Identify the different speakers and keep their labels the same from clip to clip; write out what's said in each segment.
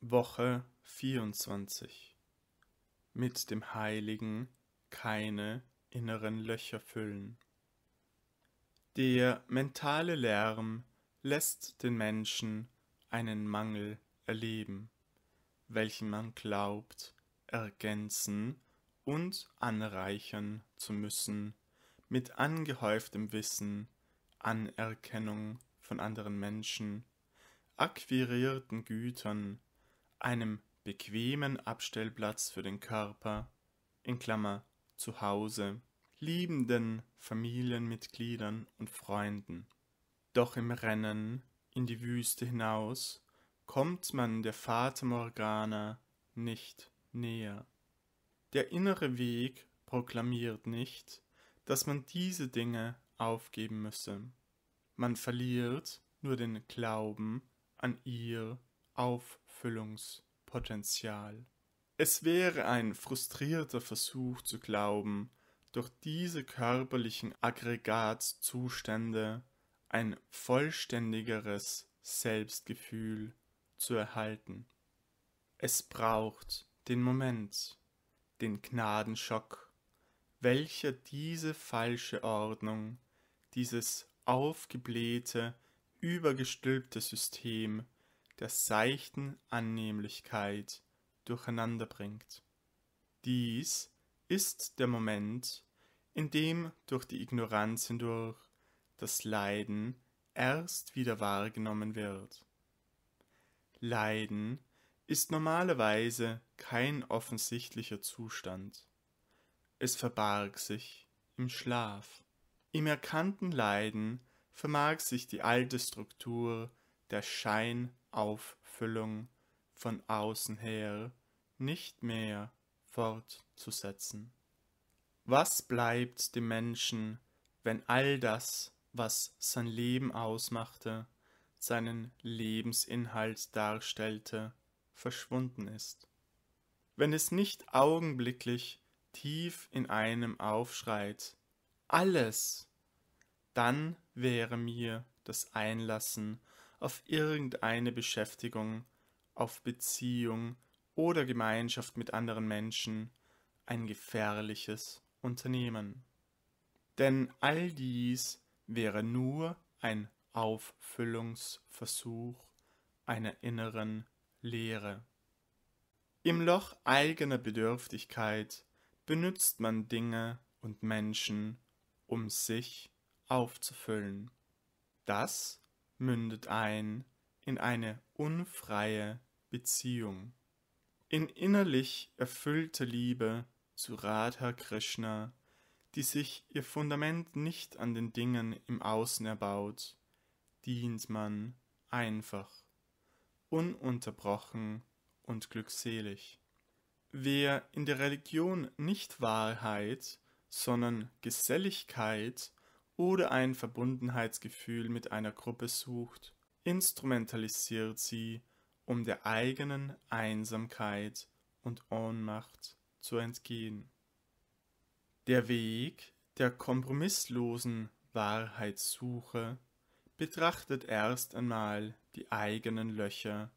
Speaker 1: Woche 24 Mit dem Heiligen keine inneren Löcher füllen. Der mentale Lärm lässt den Menschen einen Mangel erleben, welchen man glaubt, ergänzen und anreichern zu müssen mit angehäuftem Wissen, Anerkennung von anderen Menschen, akquirierten Gütern, einem bequemen Abstellplatz für den Körper in Klammer (zu Hause), liebenden Familienmitgliedern und Freunden. Doch im Rennen in die Wüste hinaus kommt man der Fata Morgana nicht näher. Der innere Weg proklamiert nicht, dass man diese Dinge aufgeben müsse. Man verliert nur den Glauben an ihr Auffüllungspotenzial. Es wäre ein frustrierter Versuch zu glauben, durch diese körperlichen Aggregatzustände ein vollständigeres Selbstgefühl zu erhalten. Es braucht den Moment, den Gnadenschock, welcher diese falsche Ordnung, dieses aufgeblähte, übergestülpte System der seichten Annehmlichkeit durcheinander bringt. Dies ist der Moment, in dem durch die Ignoranz hindurch das Leiden erst wieder wahrgenommen wird. Leiden ist normalerweise kein offensichtlicher Zustand. Es verbarg sich im Schlaf. Im erkannten Leiden vermag sich die alte Struktur der Schein- Auffüllung von außen her nicht mehr fortzusetzen. Was bleibt dem Menschen, wenn all das, was sein Leben ausmachte, seinen Lebensinhalt darstellte, verschwunden ist? Wenn es nicht augenblicklich tief in einem aufschreit, alles, dann wäre mir das Einlassen auf irgendeine Beschäftigung, auf Beziehung oder Gemeinschaft mit anderen Menschen ein gefährliches Unternehmen. Denn all dies wäre nur ein Auffüllungsversuch einer inneren Leere. Im Loch eigener Bedürftigkeit benutzt man Dinge und Menschen, um sich aufzufüllen. Das mündet ein in eine unfreie Beziehung. In innerlich erfüllte Liebe zu Radha Krishna, die sich ihr Fundament nicht an den Dingen im Außen erbaut, dient man einfach, ununterbrochen und glückselig. Wer in der Religion nicht Wahrheit, sondern Geselligkeit oder ein Verbundenheitsgefühl mit einer Gruppe sucht, instrumentalisiert sie, um der eigenen Einsamkeit und Ohnmacht zu entgehen. Der Weg der kompromisslosen Wahrheitssuche betrachtet erst einmal die eigenen Löcher,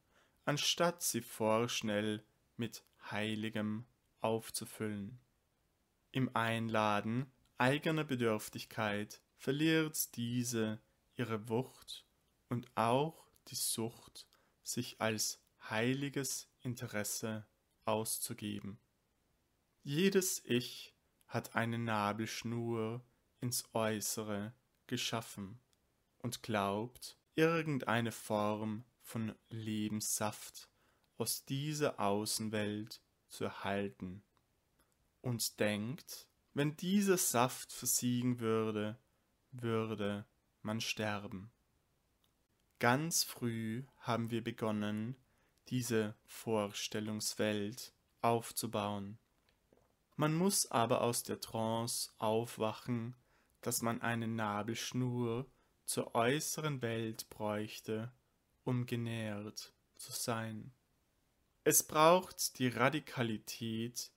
Speaker 1: anstatt sie vorschnell mit Heiligem aufzufüllen. Im Einladen eigener Bedürftigkeit verliert diese ihre Wucht und auch die Sucht, sich als heiliges Interesse auszugeben. Jedes Ich hat eine Nabelschnur ins Äußere geschaffen und glaubt, irgendeine Form von Lebenssaft aus dieser Außenwelt zu erhalten und denkt, wenn dieser Saft versiegen würde, würde man sterben. Ganz früh haben wir begonnen, diese Vorstellungswelt aufzubauen. Man muss aber aus der Trance aufwachen, dass man eine Nabelschnur zur äußeren Welt bräuchte, um genährt zu sein. Es braucht die Radikalität,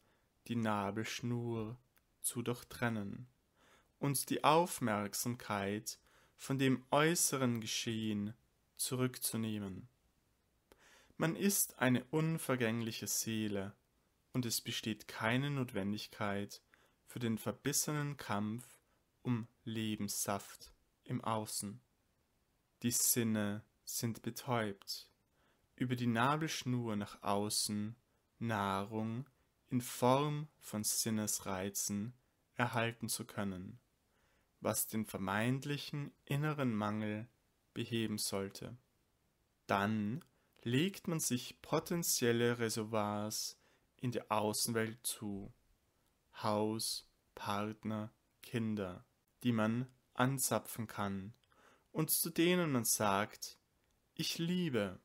Speaker 1: die Nabelschnur zu durchtrennen und die Aufmerksamkeit von dem äußeren Geschehen zurückzunehmen. Man ist eine unvergängliche Seele, und es besteht keine Notwendigkeit für den verbissenen Kampf um Lebenssaft im Außen. Die Sinne sind betäubt. Über die Nabelschnur nach außen Nahrung in Form von Sinnesreizen erhalten zu können was den vermeintlichen inneren Mangel beheben sollte. Dann legt man sich potenzielle Reservoirs in der Außenwelt zu. Haus, Partner, Kinder, die man anzapfen kann und zu denen man sagt, ich liebe,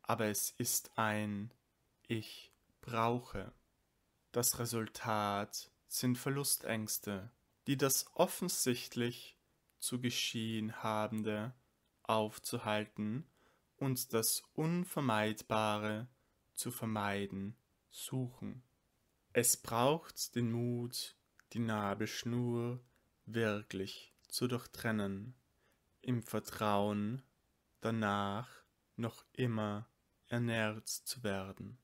Speaker 1: aber es ist ein ich brauche. Das Resultat sind Verlustängste, die das offensichtlich zu geschehen habende aufzuhalten und das Unvermeidbare zu vermeiden suchen. Es braucht den Mut, die Nabelschnur wirklich zu durchtrennen, im Vertrauen danach noch immer ernährt zu werden.